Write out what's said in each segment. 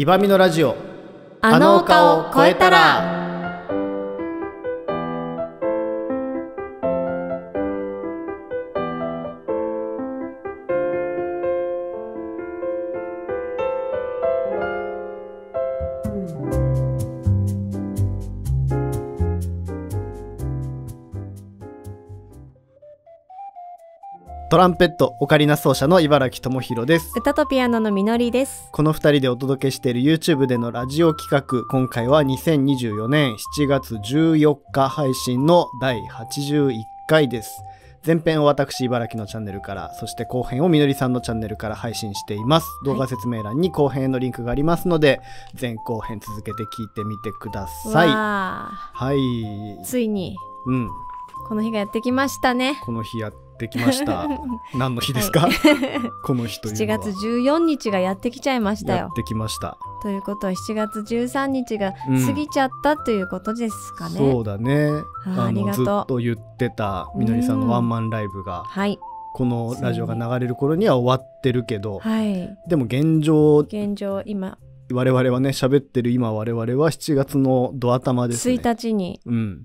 いばみのラジオあの丘を越えたらランペットオカリナ奏者の茨城智弘です歌とピアノのみのりですこの2人でお届けしている YouTube でのラジオ企画今回は2024年7月14日配信の第81回です前編を私茨城のチャンネルからそして後編をみのりさんのチャンネルから配信しています動画説明欄に後編へのリンクがありますので、前後編続けて聞いてみてくださいはいついにうんこの日がやってきましたねこの日やっってきました 何の日ですか、はい、この日というのは7月14日がやってきちゃいましたよやってきましたということは7月13日が過ぎちゃったということですかね、そうだねありのずっと言ってたみのりさんのワンマンライブが、はいこのラジオが流れる頃には終わってるけど、はい、でも現状現状今我々はね喋ってる今我々は7月のド頭ですね1日に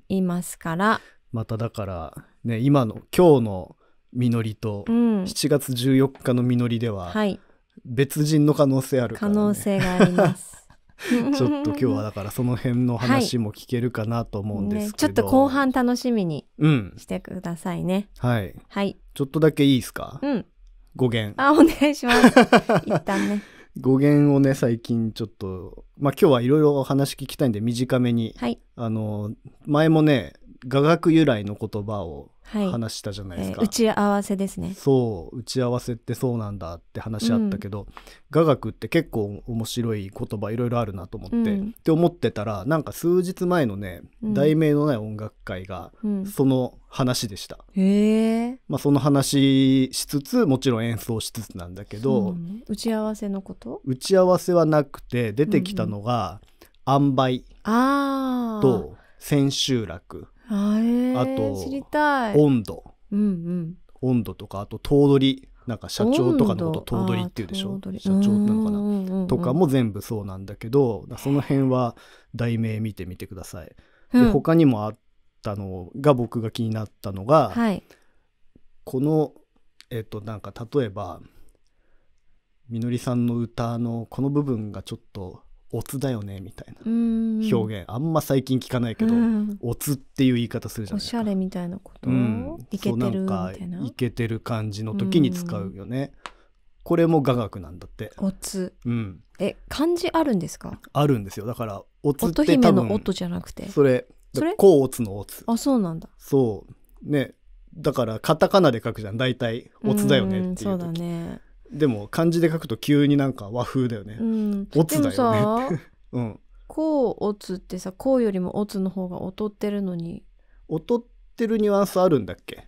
いますから、うん、まただからね今の今日の実りと、うん、7月14日の実りでは、はい、別人の可能性あるから、ね、可能性があります ちょっと今日はだからその辺の話も聞けるかなと思うんですけど、はいね、ちょっと後半楽しみにしてくださいね、うん、はい、はい、ちょっとだけいいですか、うん、語源あお願いします 一旦ね語源をね最近ちょっとまあ今日はいろいろお話聞きたいんで短めに、はい、あの前もね雅楽由来の言葉を話したじゃないですか、はいえー、打ち合わせですねそう打ち合わせってそうなんだって話あったけど、うん、雅楽って結構面白い言葉いろいろあるなと思って、うん、って思ってたらなんか数日前のね、うん、題名のない音楽会がその話でした、うん、へえ、まあ、その話しつつもちろん演奏しつつなんだけど、ね、打ち合わせのこと打ち合わせはなくて出てきたのが「塩梅」と「千秋楽」あ,、と温度、うんうん、温度とかあと頭取なんか社長とかのこと頭取っていうでしょ社長なのかな、とかも全部そうなんだけどその辺は題名見てみてください。で他にもあったのが僕が気になったのが、はい、このえっ、となんか例えばみのりさんの歌のこの部分がちょっとオツだよねみたいな表現あんま最近聞かないけど、うん、オツっていう言い方するじゃないですかおしゃれみたいなこと、うん、イケてるみたいなイケてる感じの時に使うよね、うん、これも雅楽なんだってオツ、うん、え漢字あるんですかあるんですよだからオツって多分音じゃなくてそれそれ甲乙の乙あそうなんだそうねだからカタカナで書くじゃん大体「オツだよね」っていう時、うそうだねでも漢字で書くと急になんか和風だよね。うん、オツだよね。こうオツってさ、こうよりもオツの方が劣ってるのに。劣ってるニュアンスあるんだっけ？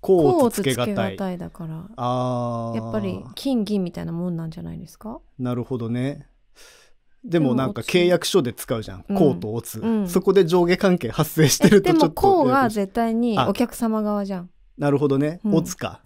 こうオつけがたい。たいだから。ああ。やっぱり金銀みたいなもんなんじゃないですか？なるほどね。でもなんか契約書で使うじゃん「こう」と「おつ、うん、そこで上下関係発生してるとちょっとでも「こう」が絶対にお客様側じゃんなるほどね「おつか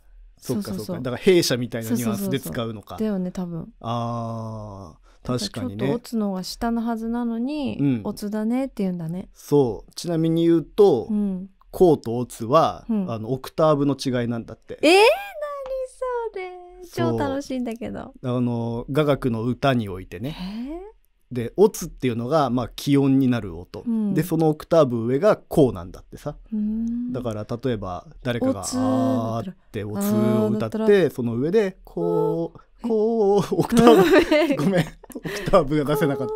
そっかそっかだから弊社みたいなニュアンスで使うのかだよね多分あ確かにねちょっと「おつ」のが下のはずなのに「うん、だね」って言うんだねそうちなみに言うと「うん、と「乙は」うん、あのオクターブの違いなんだってえー、何それ超楽しいんだけどあの雅楽の歌においてねで「オツ」っていうのが、まあ、気温になる音、うん、でそのオクターブ上が「こう」なんだってさだから例えば誰かが「あ」って「オツ」を歌ってその上で「こう」こうオクターブ ごめんオクターブが出せなかった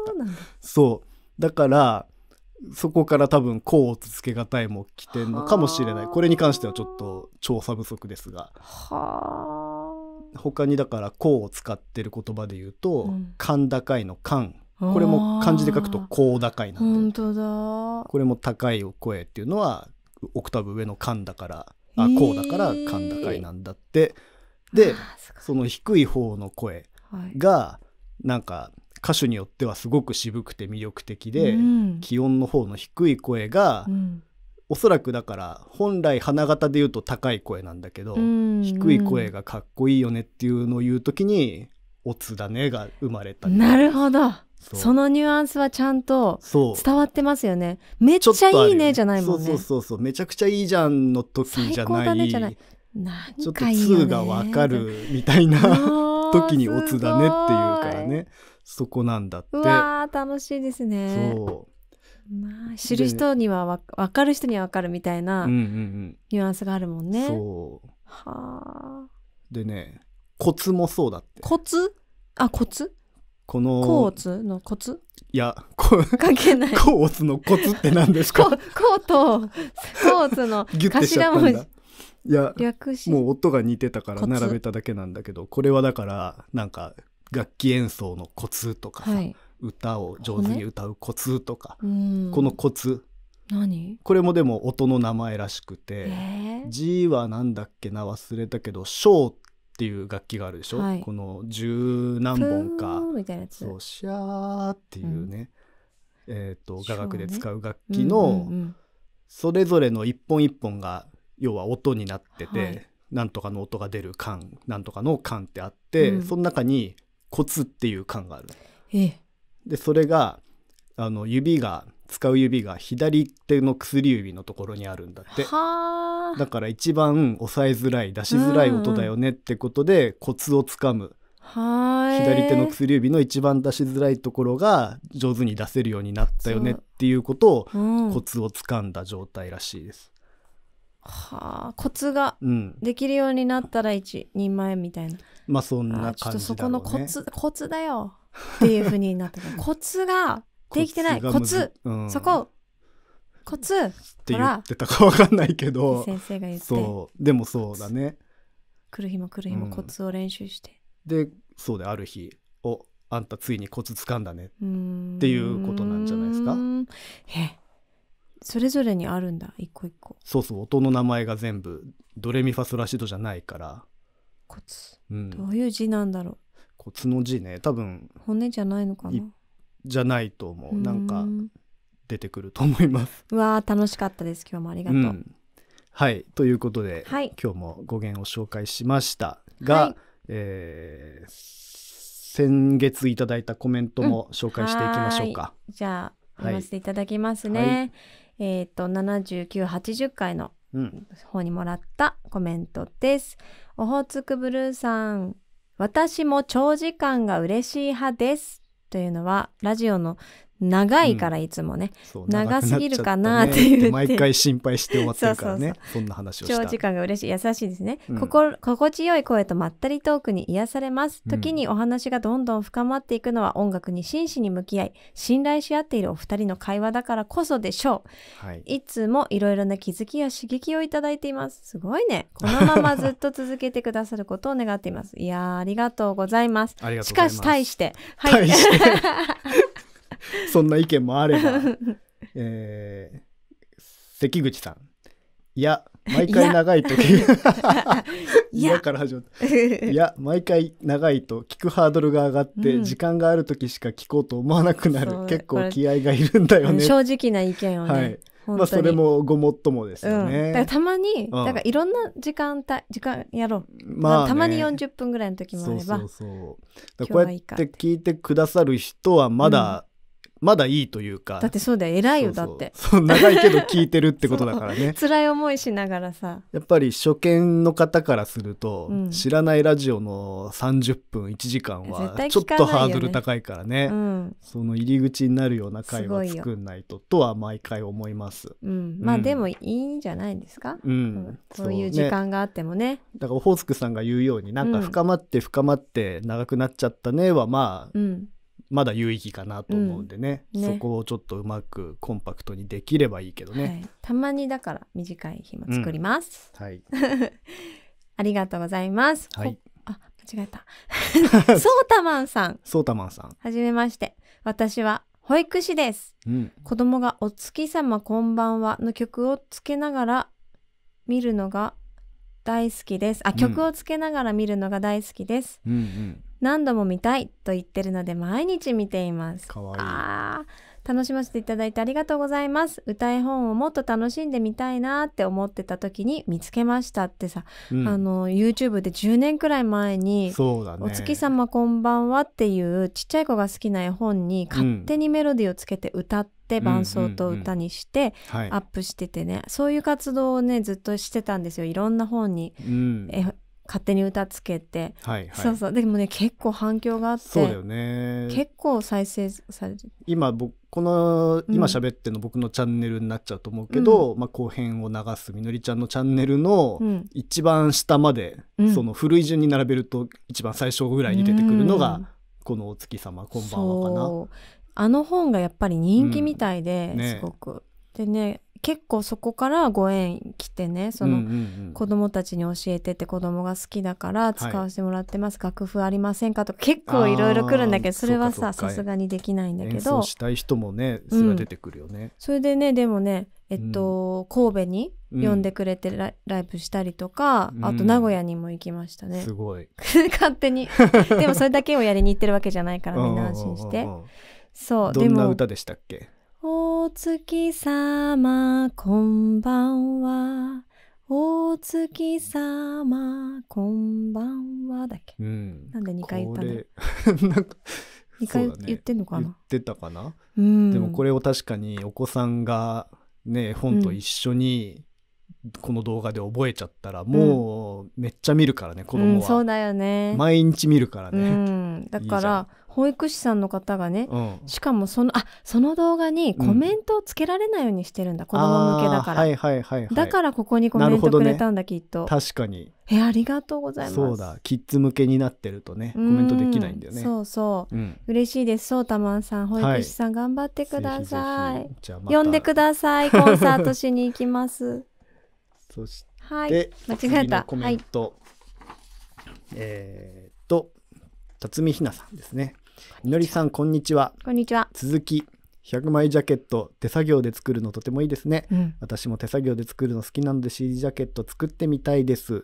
そうだからそこから多分「こう」をつけがたいも来てんのかもしれないこれに関してはちょっと調査不足ですが他にだから「こう」を使ってる言葉で言うと「甲、うん、高い」の「甲」これも漢字で書くと高高いなんでこれも高い声っていうのはオクターブ上の漢だからあ高だから漢高いなんだって、えー、でその低い方の声がなんか歌手によってはすごく渋くて魅力的で、うん、気温の方の低い声が、うん、おそらくだから本来花形で言うと高い声なんだけど、うんうん、低い声がかっこいいよねっていうのを言う時に「おつだね」が生まれたなるほどそのニュアンスはちゃんと伝わってますよねめっちゃいいねじゃないもんねそうそうそうめちゃくちゃいいじゃんの時じゃない、ね、じゃないちょっと2がわかるみたいな 時にオツだねっていうからねそこなんだってうわ楽しいですねまあ、知る人にはわ分かる人にはわかるみたいなニュアンスがあるもんね。うんうんうん、そうはあ。でねコツもそうだって。コツあコツこのコーツのコツいやこ関係ないコーツのコツって何ですかコーコーツの頭文字いやもう音が似てたから並べただけなんだけどこれはだからなんか楽器演奏のコツとかさ、はい、歌を上手に歌うコツとか、このコツ何これもでも音の名前らしくて、えー、G は何だっけな忘れたけど「小」っっていう楽器があるでしょ、はい、この十何本かそうシャーっていうね、うん、えーと、雅楽で使う楽器のそれぞれの一本一本が要は音になってて、はい、なんとかの音が出る感なんとかの管ってあって、うん、その中にコツっていう感がある。ええ、でそれがあの指が使う指が左手の薬指のところにあるんだってだから一番抑えづらい出しづらい音だよねってことで、うんうん、コツをつかむ左手の薬指の一番出しづらいところが上手に出せるようになったよねっていうことを、うん、コツをつかんだ状態らしいです。はあコツができるようになったら一人前みたいな、まあそんな感じだろう、ね、ちょっとそこのコツコツだよっていうふうになったコツができてないコツ、うん、そこコツって言ってたか分かんないけど 先生が言ってそうでもそうだね来る日も来る日もコツを練習して、うん、でそうである日おあんたついにコツつかんだねっていうことなんじゃないですかへそれぞれにあるんだ一個一個そうそう音の名前が全部ドレミファソラシドじゃないからコツ、うん、どういう字なんだろうコツの字ね多分骨じゃないのかなじゃないと思うなんか出てくると思いますうわ楽しかったです今日もありがとう、うん、はいということで、はい、今日も語源を紹介しましたが、はい、えー、先月いただいたコメントも紹介していきましょうか、うん、じゃあ読ませていただきますね、はい、えっ、と、七十九、八十回の方にもらったコメントです、うん、オホーツクブルーさん私も長時間が嬉しい派ですというのはラジオの長いからいつもね、うん、長すぎるかなっていう、ね、毎回心配して終わってるからねそんな話を長時間が嬉しい優しいですね、うん、心心地よい声とまったりトークに癒されます時にお話がどんどん深まっていくのは音楽に真摯に向き合い信頼し合っているお二人の会話だからこそでしょう、はい、いつもいろいろな気づきや刺激をいただいていますすごいねこのまま ずっと続けてくださることを願っていますいやありがとうございますしかし対してはい そんな意見もあれば、えー、関口さんいや毎回長いといやから始まったいや毎回長いと聞くハードルが上がって、時間がある時しか聞こうと思わなくなる結構気合がいるんだよね正直な意見をね、はいまあそれもごもっともですよね、うん、だからたまに、うん、だからいろんな時間帯時間やろう、まあ、ねたまに40分ぐらいの時もあればそうそうそうこうやって聞いてくださる人はまだまだいいというかだってそうだよ偉いよだってそう長いけど聞いてるってことだからね 辛い思いしながらさやっぱり初見の方からすると、うん、知らないラジオの30分1時間は、ね、ちょっとハードル高いからね、うん、その入り口になるような会話作んないととは毎回思います、うん、まあでもいいんじゃないですか、うんそういう時間があってもね、ね、だからホーツクさんが言うようになんか深まって深まって長くなっちゃったねはまあ、うんまだ有意義かなと思うんでねうんね、そこをちょっとうまくコンパクトにできればいいけどね、はい、たまにだから短い日も作ります、うん、はい ありがとうございますはいあ間違えた ソータマンさんソータマンさんはじめまして私は保育士です、うん、子供がお月様こんばんはの曲をつけながら見るのが大好きですあ曲をつけながら見るのが大好きです、うんうん何度も見たいと言ってるので毎日見ていますかわいいあ楽しませていただいてありがとうございます歌絵本をもっと楽しんでみたいなって思ってた時に見つけましたってさ、うん、あの YouTube で10年くらい前に「そうだね、お月様こんばんは」っていうちっちゃい子が好きな絵本に勝手にメロディーをつけて歌って。伴奏と歌にしてアップしててね、そういう活動をねずっとしてたんですよいろんな本に、うん、勝手に歌つけて、はいはい、そうそうでもね結構反響があってそうだよね結構再生されて今僕この今喋っての僕のチャンネルになっちゃうと思うけど、うん、まあ、後編を流すみのりちゃんのチャンネルの一番下まで、うん、その古い順に並べると一番最初ぐらいに出てくるのが、この「お月様こんばんは」かな。あの本がやっぱり人気みたいで、ね、すごく。でね結構そこからご縁来てねその子供たちに教えてて子供が好きだから使わせてもらってます、はい、楽譜ありませんかとか結構いろいろ来るんだけどそれはささすがにできないんだけど演したい人もねそれ出てくるよね、うん、それでねでもねえっと、うん、神戸に呼んでくれてライうん、イブしたりとかあと名古屋にも行きましたね、すごい 勝手にでもそれだけをやりに行ってるわけじゃないからみんな安心してそうでもどんな歌でしたっけお月様こんばんは。お月様こんばんはだっけ、うん、なんで2回言ったの なんか2回、言ってんのかな言ってたかな、うん、でもこれを確かにお子さんがね本と一緒にこの動画で覚えちゃったらもうめっちゃ見るからね、うん、子供は、うん、そうだよね毎日見るからね、うん、だから保育士さんの方がね、うん、しかもそのあその動画にコメントをつけられないようにしてるんだ、うん、子供向けだから、はいはいはいはい、だからここにコメントくれたんだ、ね、きっと確かにえありがとうございますそうだキッズ向けになってるとねコメントできないんだよねそうそう、うん、嬉しいですそうたまんさん保育士さん、頑張ってください、じゃあ呼んでくださいコンサートしに行きますそして、はい、間違えたコメント、はい、えー、っと辰巳ひなさんですねみのりさんこんにちはこんにちは続き100枚ジャケット手作業で作るのとてもいいですね、うん、私も手作業で作るの好きなので CD ジャケット作ってみたいです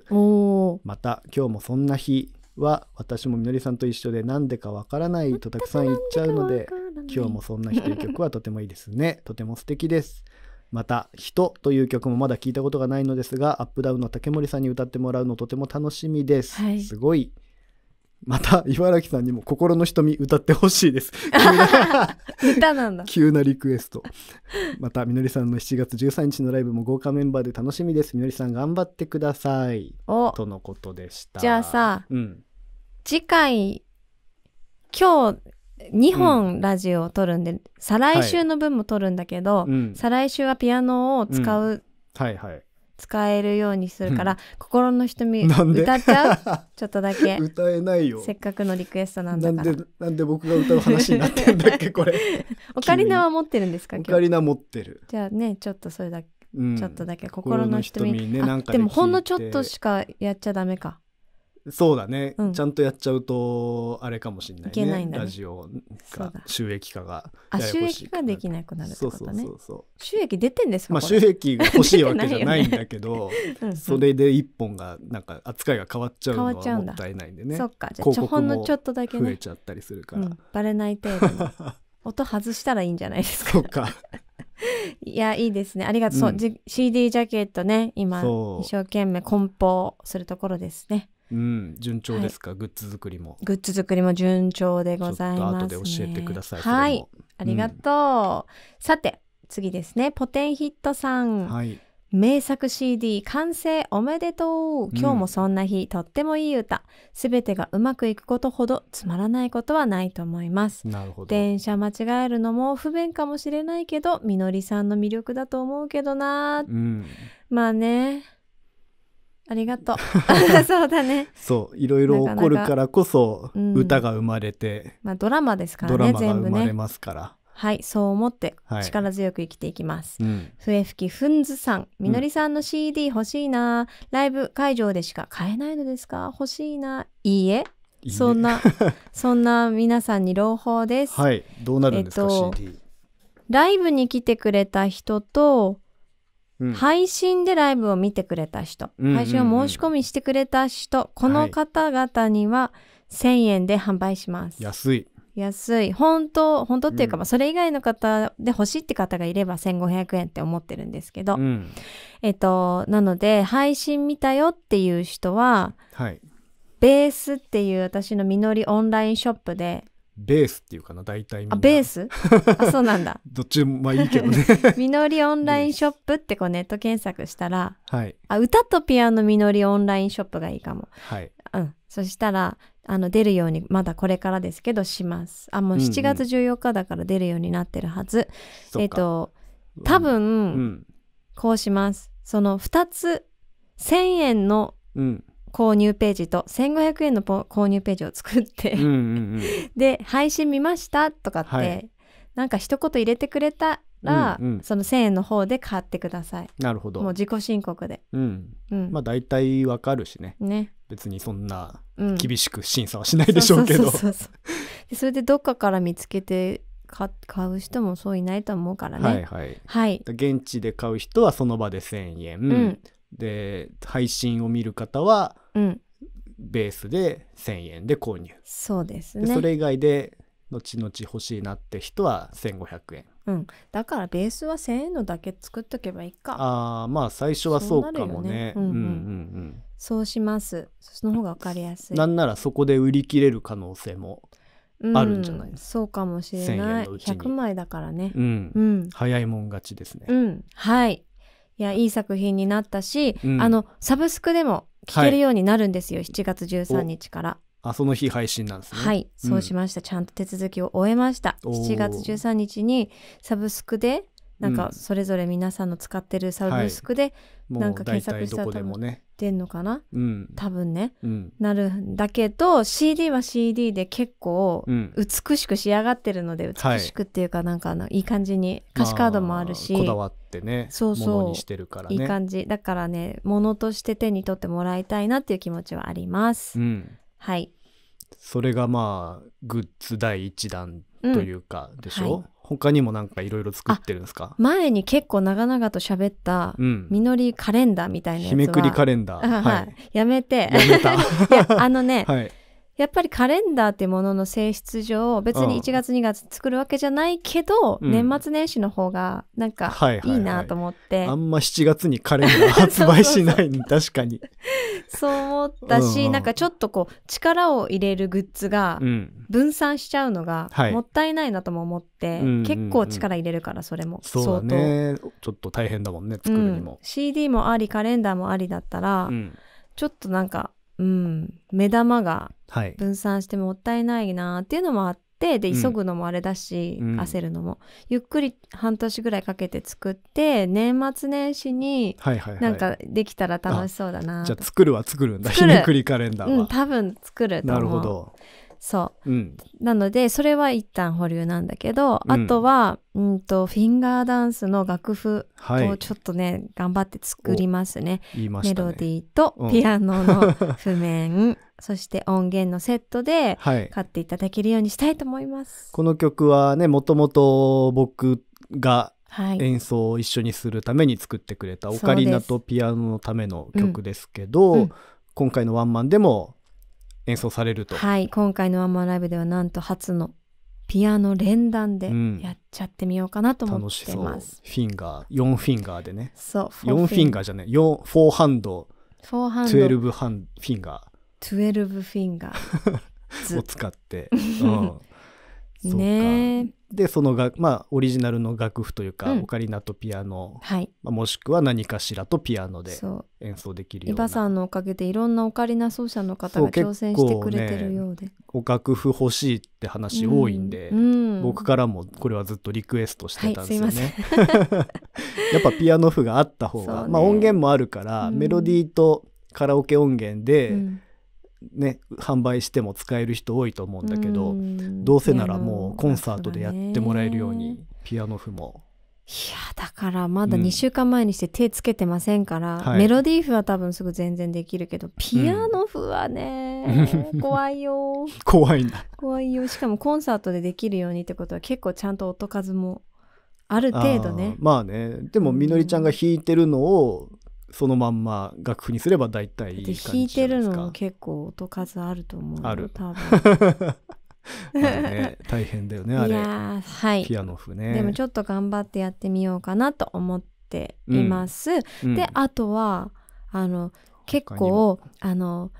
また今日もそんな日は私もみのりさんと一緒でなんでかわからないとたくさん言っちゃうので今日もそんな日という曲はとてもいいですねとても素敵ですまた、人という曲もまだ聞いたことがないのですが、アップダウンの竹森さんに歌ってもらうのとても楽しみです。はい、すごい。また、茨城さんにも心の瞳歌ってほしいです。歌なんだ。急なリクエスト。また、みのりさんの7月13日のライブも豪華メンバーで楽しみです。みのりさん頑張ってください。とのことでした。じゃあさ、うん、次回、今日、2本ラジオを撮るんで、再来週の分も撮るんだけど、はい再来週はピアノを使う、はいはい、使えるようにするから、うん、心の瞳歌っちゃう ちょっとだけ 歌えないよせっかくのリクエストなんだからなんでなんで僕が歌う話になってんだっけこれオカリナは持ってるんですかオカリナ持ってるじゃあねちょっとそれだけ、うん、ちょっとだけ心の瞳,、ね、でもほんのちょっとしかやっちゃダメかそうだね、うん、ちゃんとやっちゃうとあれかもしれない、ね,、ねいね、ラジオが収益化がやや収益化できなくなるってことね収益出てんですまあ、収益が欲しいわけじゃないんだけど、ね それで一本がなんか扱いが変わっちゃうのはもったいないんでねそっかじゃあちょほんのちょっとだけ増えちゃったりするから、うん、バレない程度に 音外したらいいんじゃないですかそか いやいいですねありがとう、うん、CD ジャケットね今一生懸命梱包するところですねうん、順調ですか、はい、グッズ作りも。グッズ作りも順調でございます、ね、で教えてください。はい、ありがとう。うん、さて、次ですね、ポテンヒットさん。はい。名作 CD 完成おめでとう今日もそんな日、うん、とってもいい歌すべてがうまくいくことほどつまらないことはないと思いますなるほど電車間違えるのも不便かもしれないけどみのりさんの魅力だと思うけどな、うん、まあねありがとう そうだねそういろいろ起こるからこそ歌が生まれて、うん、まあ、ドラマですからねドラマが生まれますから、ね、はいそう思って力強く生きていきます、はいうん、笛吹きふんずさんみのりさんの CD 欲しいな、うん、ライブ会場でしか買えないのですか欲しいないいえそんな そんな皆さんに朗報ですはいどうなるんですか、えっと、ライブに来てくれた人と配信でライブを見てくれた人、うん配信を申し込みしてくれた人、この方々には1000円で販売します。安い。安い。本当、本当っていうか、うん、それ以外の方で欲しいって方がいれば1500円って思ってるんですけど、うん、えっと、なので、配信見たよっていう人は、はい、ベースっていう私の実りオンラインショップで、ベースっていうかな大体あベースあそうなんだ どっちもまあいいけどね みのりオンラインショップってこうネット検索したら、はい、あ歌とピアノみのりオンラインショップがいいかも、はいうん、そしたらあの出るようにまだこれからですけどしますあもう7月14日だから出るようになってるはず、うんうん、えっ、ー、と多分、うん、こうしますその2つ1000円の、うん購入ページと1500円の購入ページを作ってうんうん、う ん、で配信見ましたとかって、はい、なんか一言入れてくれたら、うんうん、その1,000円の方で買ってくださいなるほどもう自己申告で、うん、うん、まあ大体わかるしねね別にそんな厳しく審査はしないでしょうけど、それでどっかから見つけて買う人もそういないと思うからねはいはい、はい、現地で買う人はその場で1,000円、うん、で配信を見る方はうんベースで1,000円で購入そうですでねそれ以外で後々欲しいなって人は1,500円うん、だからベースは1,000円のだけ作っとけばいいかああまあ最初はそうかもねそうんうんうんそうしますその方が分かりやすいなんならそこで売り切れる可能性も、あるんじゃないですかそうかもしれ1000な円いのうちに100枚だからねうんうん、早いもん勝ちですね、うんはいいや、いい作品になったし、うん、あの、サブスクでも聴けるようになるんですよ、はい、7月13日から。あ、その日配信なんですね。はい、そうしました。ちゃんと手続きを終えました。7月13日にサブスクで、なんかそれぞれ皆さんの使ってるサブスクで、うん、なんか検索したら、ね、出んのかな、うん、多分ね、うん、なるんだけど CD は CD で結構美しく仕上がってるので、美しくっていうかなんかあのいい感じに歌詞カードもあるしこだわってねそうそうにしてるから、ね、いい感じだからねものとして手に取ってもらいたいなっていう気持ちはあります、うん、はいそれがまあグッズ第一弾というかでしょ、はい他にもなんかいろいろ作ってるんですか前に結構長々と喋った、うん、みりカレンダーみたいなやつは日めくりカレンダー、はい、はい、やめて あのね、はいやっぱりカレンダーってものの性質上、別に1月2月作るわけじゃないけど、うん年末年始の方がなんかいいはいいなと思って、あんま7月にカレンダー発売しない、確かに。そう思ったし、うんなんかちょっとこう力を入れるグッズが分散しちゃうのがもったいないなとも思って、結構力入れるからそれもそうだね。ちょっと大変だもんね、作るにうんも、。CD もありカレンダーもありだったら、うん。ちょっとなんかうん、目玉が分散してもったいないなっていうのもあって、で急ぐのもあれだし、うん、焦るのもゆっくり半年ぐらいかけて作って年末年始になんかできたら楽しそうだな、はいはい、じゃあ作るは作るんだ日めくりカレンダーは、うん、多分作ると思うなるほどそう、うん、なのでそれは一旦保留なんだけど、うん、あとは、うんと、フィンガーダンスの楽譜をちょっとね、はい、頑張って作りますね、ね、メロディーとピアノの譜面 そして音源のセットで買っていただけるようにしたいと思います。はい、この曲はねもともと僕がはい、演奏を一緒にするために作ってくれたオカリナとピアノのための曲ですけど、うんうん、今回のワンマンでも演奏されるとはい今回の「ワンマンライブ」ではなんと初のピアノ連弾でやっちゃってみようかなと思ってます、うん、フィンガー四フィンガーでねそう四フィンガーじゃね4フォーハンドフォーハンドトゥエルブハンフィンガートゥエルブフィンガー を使って、うん、ねでそのが、まあ、オリジナルの楽譜というか、うん、オカリナとピアノ、はいまあ、もしくは何かしらとピアノで演奏できるようなイバさんのおかげでいろんなオカリナ奏者の方が挑戦してくれてるようで、ね、お楽譜欲しいって話多いんで、うんうん、僕からもこれはずっとリクエストしてたんですよね、はい、やっぱピアノ譜があった方が、ね、まあ、音源もあるから、メロディーとカラオケ音源で、うんね、販売しても使える人多いと思うんだけどどうせならもうコンサートでやってもらえるようにピアノ譜も。いやだからまだ2週間前にして手つけてませんから、うん、メロディー譜は多分すぐ全然できるけど、ピアノ譜はね、う ん、怖いよ怖いな怖いよしかもコンサートでできるようにってことは結構ちゃんと音数もある程度ねまあねでもみのりちゃんが弾いてるのをそのまんま楽譜にすれば大体いい感じじゃないですか。弾いてるの結構音数あると思う。ある。多分 ね、大変だよね あれはい、ピアノ譜ねでもちょっと頑張ってやってみようかなと思っています、うん、で、あとはあの結構あの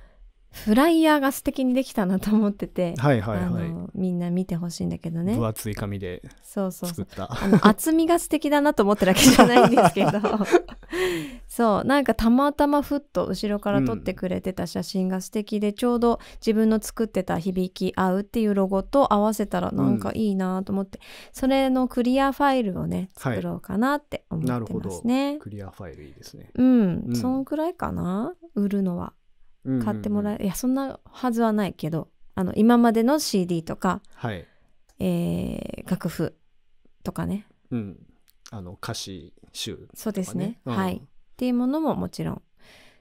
フライヤーが素敵にできたなと思ってて、はいはいはい、みんな見てほしいんだけどね分厚い紙でそうそうそうあの 厚みが素敵だなと思ってるわけじゃないんですけど そうなんかたまたまふっと後ろから撮ってくれてた写真が素敵で、うん、ちょうど自分の作ってた「響き合う」っていうロゴと合わせたらなんかいいなと思って、うん、それのクリアファイルをね作ろうかなって思ってますね、はい、クリアファイルいいですねうん、うん、そんくらいかな売るのは買ってもらえ、うんうん、いやそんなはずはないけどあの今までの CD とか、はいえー、楽譜とかね、うん、あの歌詞集、ね、そうですね、うん、はいっていうものももちろん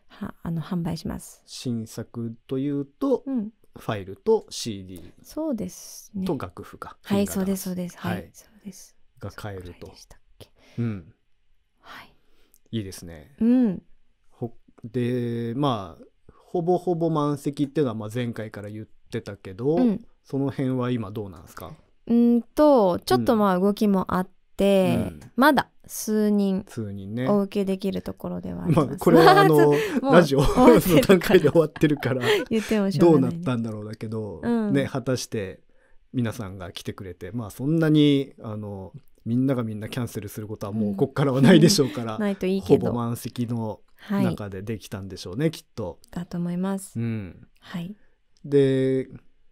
はあの販売します新作というと、うん、ファイルと CD そうですねと楽譜かはいそうですそうですはい、はい、そうですが買えるとでしたっけうんはいいいですねうんほでまあほぼほぼ満席っていうのはまあ前回から言ってたけど、うん、その辺は今どうなんですかうんとちょっとまあ動きもあって、うん、まだ数人数人、ね、お受けできるところではあります、まあ、これはあの ラジオの段階で終わってるから言ってもしょうがない、どうなったんだろうだけど、うん、ね果たして皆さんが来てくれてまあそんなにあのみんながみんなキャンセルすることはもうここからはないでしょうから、うん、ないといいけどほぼ満席の中でできたんでしょうね、はい、きっと。だと思います。うん、はい、で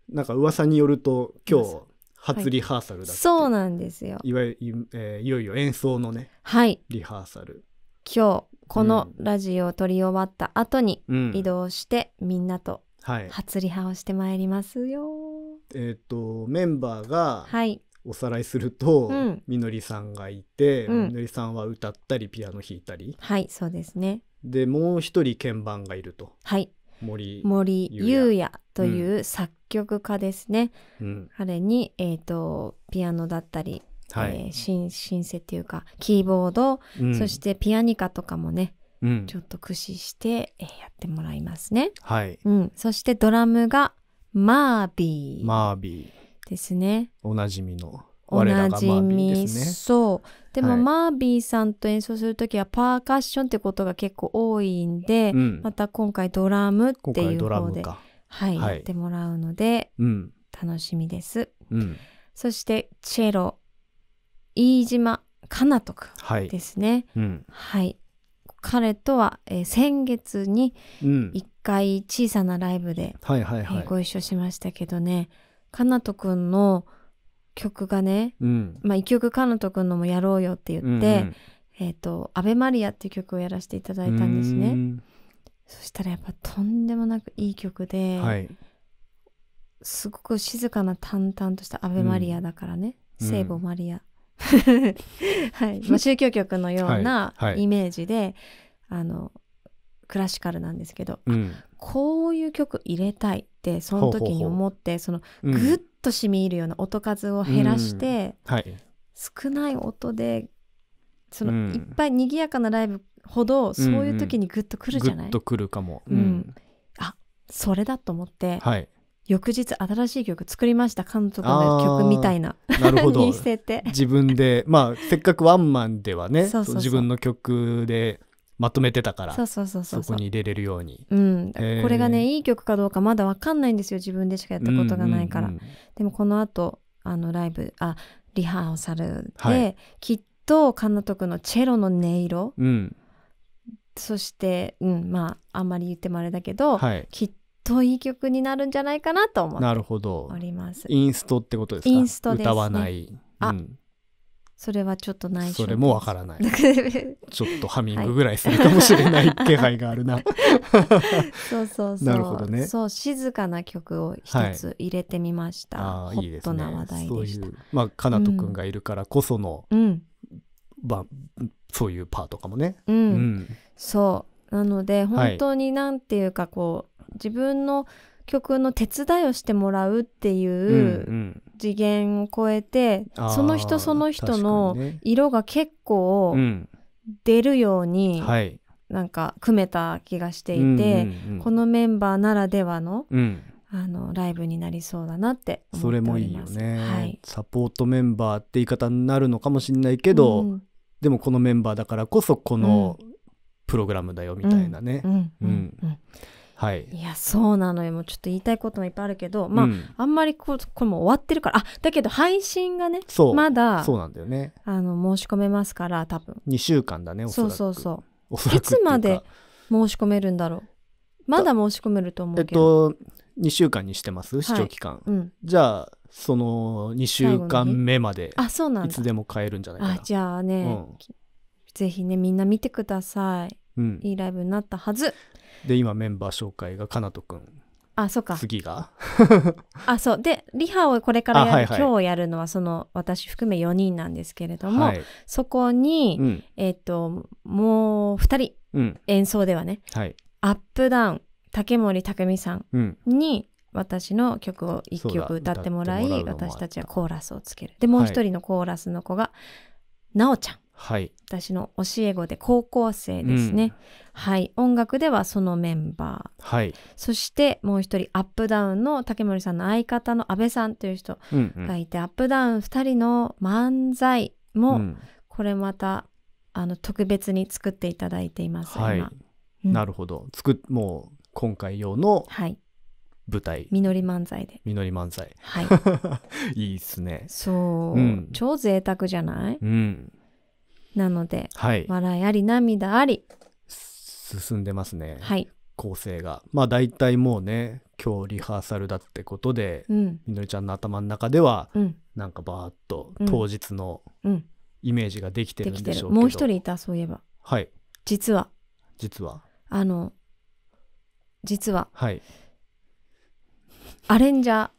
なんか噂によると今日初リハーサルだって、はい、そうなんですよいわゆる、えー、いよいよ演奏のね、はい、リハーサル。今日このラジオを撮り終わった後に移動して、みんなと初リハをしてまいりますよ。えっ、ー、とメンバーが、はいおさらいすると、うん、みのりさんがいて、うん、みのりさんは歌ったりピアノ弾いたりはいそうですねでもう一人鍵盤がいると。はい森森優也という作曲家ですね、うん、彼に、えーと、ピアノだったり、はい、えー、シンシンセっていうかキーボード、うん、そしてピアニカとかもね、うん、ちょっと駆使して、えー、やってもらいますね、はいうん、そしてドラムがマービーマービーですねおなじみのおなじみ、そうでも、はい、マービーさんと演奏する時はパーカッションってことが結構多いんで、うん、また今回ドラムっていう方ではい、はい、やってもらうので、うん、楽しみです、うん、そしてチェロ飯島かなとくですね、はい、彼とは、えー、先月に1回小さなライブで、ご一緒しましたけどね、かなとくんの「曲がね、うん、まあ一曲カノト君のもやろうよって言って、うんうん、えっ、ー、と「アベマリア」っていう曲をやらせていただいたんですね。そしたらやっぱとんでもなくいい曲で、はい、すごく静かな淡々とした「アベマリア」だからね「うん、聖母マリア」はい宗教曲のようなイメージで、はいはい、あのクラシカルなんですけど、うん、こういう曲入れたいってその時に思ってそのグッと染み入るような音数を減らして、はい、少ない音でその、いっぱい賑やかなライブほどそういう時にグッとくるじゃない、うんうん、グッとくるかも、うん、あそれだと思って、はい、翌日新しい曲作りました監督の曲みたいななるほどにし てて自分でまあせっかくワンマンではねそそうう自分の曲でまとめてたからそこに入れれるように、うん、これがねいい曲かどうかまだ分かんないんですよ自分でしかやったことがないから、うんうんうん、でもこの後あのライブあリハーサルで、はい、きっとカンナトのチェロの音色、うん、そして、うん、まああんまり言ってもあれだけど、はい、きっといい曲になるんじゃないかなと思っておりますなるほどインストってことですかインストです、ね、歌わない、うん、それはちょっと内緒それもわからない ちょっとハミングぐらいするかもしれない気配があるなそうそうそうなるほどねそう静かな曲を一つ入れてみました、はい、あいいですね、ホットな話題でしたそういうまあかなとくんがいるからこその、うん、まあ、そういうパートかもね、うん、うん、そうなので本当になんていうかこう、はい、自分の局の手伝いをしてもらうっていう次元を超えて、うんうん、その人その人の色が結構出るように、なんか組めた気がしていて、このメンバーならではのうん、あのライブになりそうだなってそれもいいよね、はい、サポートメンバーって言い方になるのかもしれないけど、うん、でもこのメンバーだからこそこのプログラムだよみたいなね。うんはい、いやそうなのよもうちょっと言いたいこともいっぱいあるけどまあ、うん、あんまりここれも終わってるからあだけど配信がねまだそうなんだよねあの申し込めますから多分2週間だねおそらくそうそうそういつまで申し込めるんだろうまだ申し込めると思うけどえっと2週間にしてます視聴期間、はいうん、じゃあその2週間目まであそうなんいつでも買えるんじゃないかなあじゃあね、うん、ぜひねみんな見てくださいいいライブになったはずで今メンバー紹介がかなとくんあ そうか次があそうでリハをこれからやる、はいはい、今日やるのはその私含め4人なんですけれども、はい、そこに、うん、えっ、ー、ともう2人、うん、演奏ではね、はい、アップダウン竹森匠さんに、私の曲を1曲歌ってもらい私たちはコーラスをつけるでもう1人のコーラスの子が、はい、なおちゃん、はい、私の教え子で高校生ですね、うん、はい音楽ではそのメンバー、はい、そしてもう一人アップダウンの竹森さんの相方の阿部さんという人がいて、うんうん、アップダウン2人の漫才も、これまたあの特別に作っていただいています、はい、なるほど作もう今回用の舞台、はい、実り漫才で実り漫才はいいいっすねそう、うん、超贅沢じゃないうんなので、はい、笑いあり涙あり進んでますね、はい、構成がまあ大体もうね今日リハーサルだってことで、うん、みのりちゃんの頭の中では、うん、なんかバーッと当日のイメージができてるんでしょうけど、うん、もう一人いたそういえばはい実は実はあの実ははいアレンジャー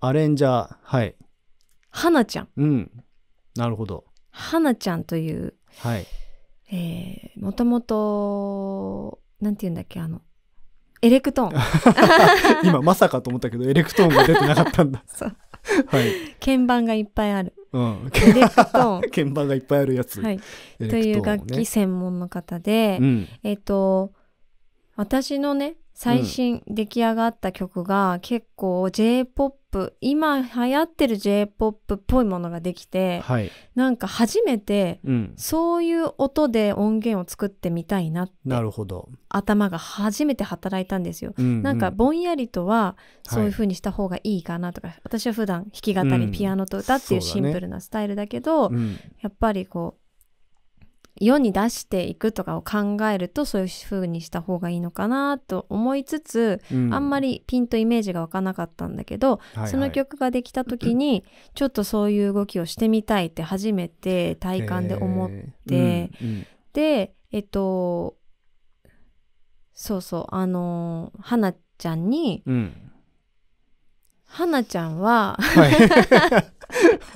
アレンジャーはい花ちゃんうんなるほど花ちゃんという、はいえー、もともとなんていうんだっけあのエレクトーン 今まさかと思ったけどエレクトーンが出てなかったんだ はい、鍵盤がいっぱいある、うん、エレクトーン 鍵盤がいっぱいあるやつ、はい、ね、という楽器専門の方で、うん、えっ、ー、と私のね最新出来上がった曲が結構 J-POP、今流行ってる J-POP っぽいものができて、はい、なんか初めてそういう音で音源を作ってみたいなってなるほど頭が初めて働いたんですよ、うんうん、なんかぼんやりとはそういう風にした方がいいかなとか、はい、私は普段弾き語り、ピアノと歌っていうシンプルなスタイルだけど、うんねうん、やっぱりこう世に出していくとかを考えるとそういう風にした方がいいのかなと思いつつ、うん、あんまりピンとイメージが湧かなかったんだけど、はいはい、その曲ができた時にちょっとそういう動きをしてみたいって初めて体感で思って、うんうん、でえっとそうそうあのはなちゃんに、うんはなちゃんは、は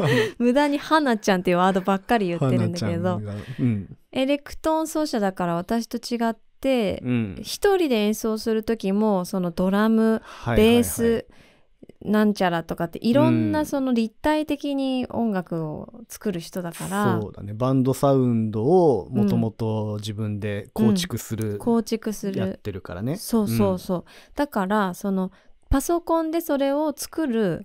い、無駄に「はなちゃん」っていうワードばっかり言ってるんだけど、うん、エレクトーン奏者だから私と違って、うん、一人で演奏する時もそのドラム、はいはいはい、ベース、なんちゃらとかっていろんなその立体的に音楽を作る人だから、うん、そうだねバンドサウンドをもともと自分で構築する、うんうん、構築するやってるからねそうそうそう、だからそのパソコンでそれを作る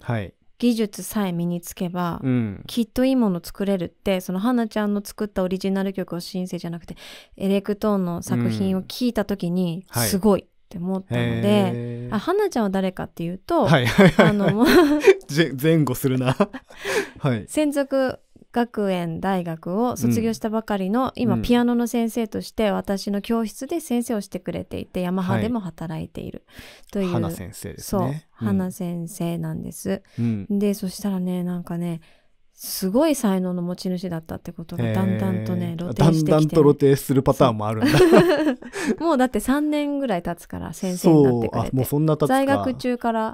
技術さえ身につけば、はいきっといいもの作れるってその花ちゃんの作ったオリジナル曲をシンセじゃなくてエレクトーンの作品を聴いた時にすごい、うんはいって思ったので、あ、花ちゃんは誰かっていうと、前後するな。はい。専属学園大学を卒業したばかりの、うん、今ピアノの先生として私の教室で先生をしてくれていて、ヤマハでも働いているという、はい、花先生ですね。そう、うん、花先生なんです。うん、でそしたらねなんかねすごい才能の持ち主だったってことがだんだんとね、露呈してきて、ね、だんだんと露呈するパターンもあるんだ もうだって3年ぐらい経つから先生になってくれて在学中から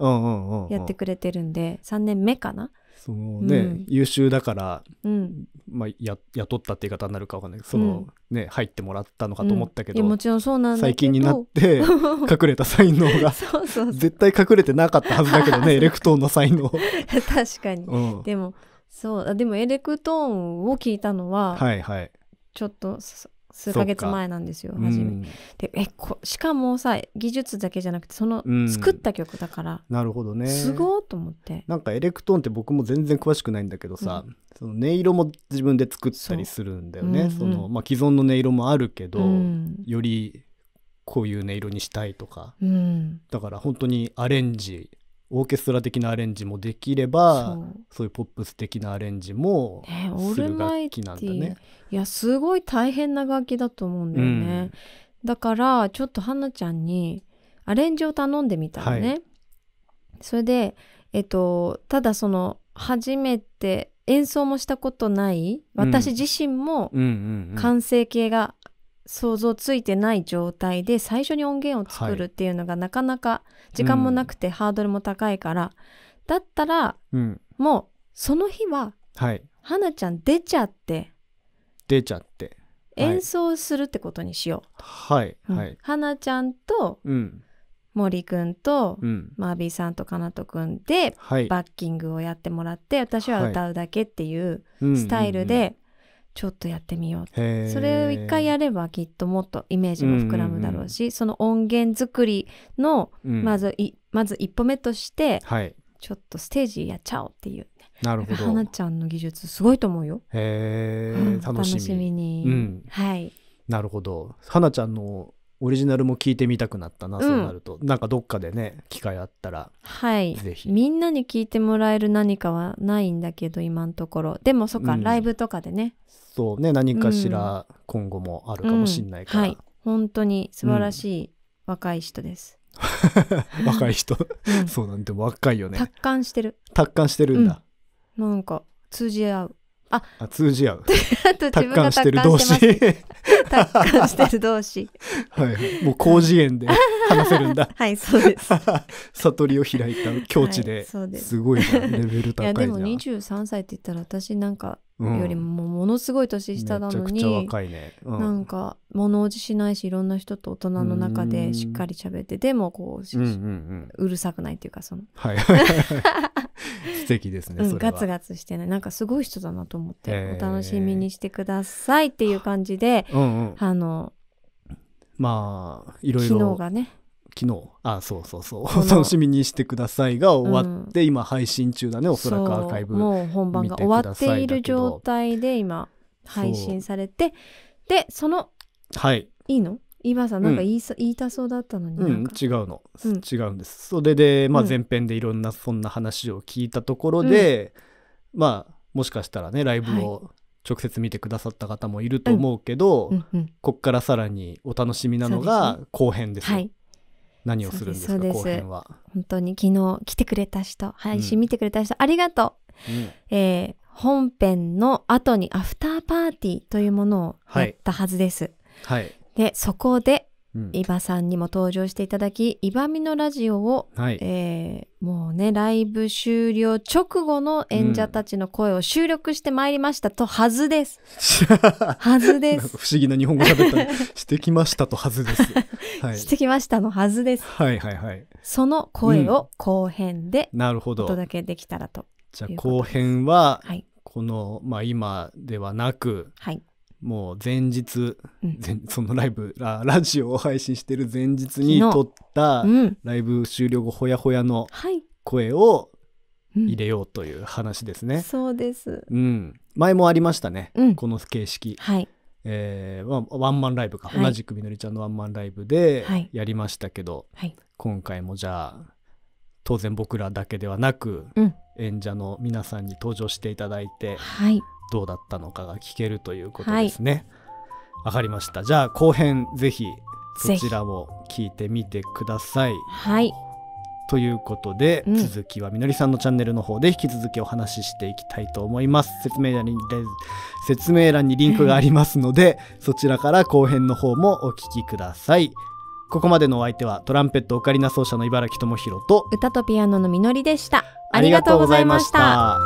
やってくれてるんで、ううんうんうん、3年目かなそのね、うん、優秀だから、うん、まあ、や雇ったって言い方になるか分かんないけどその、うん、ね、入ってもらったのかと思ったけど、もちろんそうなん最近になって 隠れた才能が絶対隠れてなかったはずだけどね エレクトーンの才能確かに、でもそうでもエレクトーンを聞いたのは、はいはい、ちょっと数ヶ月前なんですよ初め、でえこしかもさ技術だけじゃなくてその作った曲だから、なるほどねすごーと思ってなんかエレクトーンって僕も全然詳しくないんだけどさ、その音色も自分で作ったりするんだよねそ、のまあ、既存の音色もあるけど、よりこういう音色にしたいとか、だから本当にアレンジオーケストラ的なアレンジもできればそういうポップス的なアレンジもする楽器なんだね。ねいやすごい大変な楽器だと思うんだよね。うん、だからちょっとはなちゃんにアレンジを頼んでみたのね。はい、それで、えっと、ただその初めて演奏もしたことない私自身も完成形が想像ついてない状態で最初に音源を作るっていうのがなかなか時間もなくてハードルも高いから、うん、だったら、うん、もうその日は、はい、なちゃん出ちゃって出ちゃって、演奏するってことにしようはい、うん、はい、なちゃんと、うん森くんと、うん、マービーさんとかなとくんで、はい、バッキングをやってもらって私は歌うだけっていうスタイルでちょっとやってみようそれを一回やればきっともっとイメージも膨らむだろうし、うんうんうん、その音源作りのまずい、うん、まず一歩目として、はい、ちょっとステージやっちゃおうっていう、ね、なるほど花ちゃんの技術すごいと思うよへうん、楽しみに、うん、はいなるほど花ちゃんのオリジナルも聞いてみたくなったな、うん、そうなるとなんかどっかでね機会あったらはいぜひみんなに聞いてもらえる何かはないんだけど今のところでもそっか、うん、ライブとかでねそうね何かしら今後もあるかもしんないから、うん、はい本当に素晴らしい若い人です、若い人、そうなんでも若いよね達観してる達観してるんだ、うん、なんか通じ合うあ通じ合う 達観してる同士達観してる同士はい、もう広辞苑で話せるんだ はいそうです 悟りを開いた境地で、はい、すすごいレベル高いないやでも23歳って言ったら私なんかよりもものすごい年下なのに、うんねうん、なんか物おじしないしいろんな人と大人の中でしっかり喋ってでもこううんうんうん、うるさくないっていうかその、はい、素敵ですね、うん、ガツガツしてねなんかすごい人だなと思って、えー、お楽しみにしてくださいっていう感じで、うんう、あのまあいろいろ昨日がね昨日あそうそうそうお楽しみにしてくださいが終わって、うん、今配信中だねおそらくアーカイブもう本番が終わっている状態で今配信されてでそのはいいいの今さなんか言い,、言いたそうだったのに、うん、違うの、うん、違うんですそれで、まあ、前編でいろんなそんな話を聞いたところで、まあもしかしたらねライブを直接見てくださった方もいると思うけど、うんうんうん、こっからさらにお楽しみなのが後編です、ねはい、何をするんですか後編は本当に昨日来てくれた人配信見てくれた人、うん、ありがとう、うん、えー、本編の後にアフターパーティーというものをやったはずです、はい、はい、でそこで伊、う、ん、さんにも登場していただき「伊ば美のラジオを」はいえー、もうねライブ終了直後の演者たちの声を収録してまいりましたとはずです。うん、はずです。不思議な日本語喋った してきましたとはずです。はい、してきましたのはずです。はいはいはい。その声を後編で、うん、なるほどお届けできたらとじゃあ後編は、はい、この、まあ、今ではなく、はい、もう前日、うん、そのライブラジオを配信してる前日に撮ったライブ終了後ほやほやの声を入れようという話ですね。うん、そうです、うん、前もありましたね、うん、この形式。はいえー、ワンマンライブか、はい、同じくみのりちゃんのワンマンライブでやりましたけど、はい、今回もじゃあ当然僕らだけではなく、うん、演者の皆さんに登場していただいて、はい、どうだったのかが聞けるということですね。わ、はい、かりました。じゃあ後編ぜひそちらも聞いてみてください。はい。ということで、うん、続きはみのりさんのチャンネルの方で引き続きお話ししていきたいと思います。説明欄に説明欄にリンクがありますので、そちらから後編の方もお聞きください。ここまでのお相手はトランペットオカリナ奏者の茨城智弘と歌とピアノのみのりでした。ありがとうございました。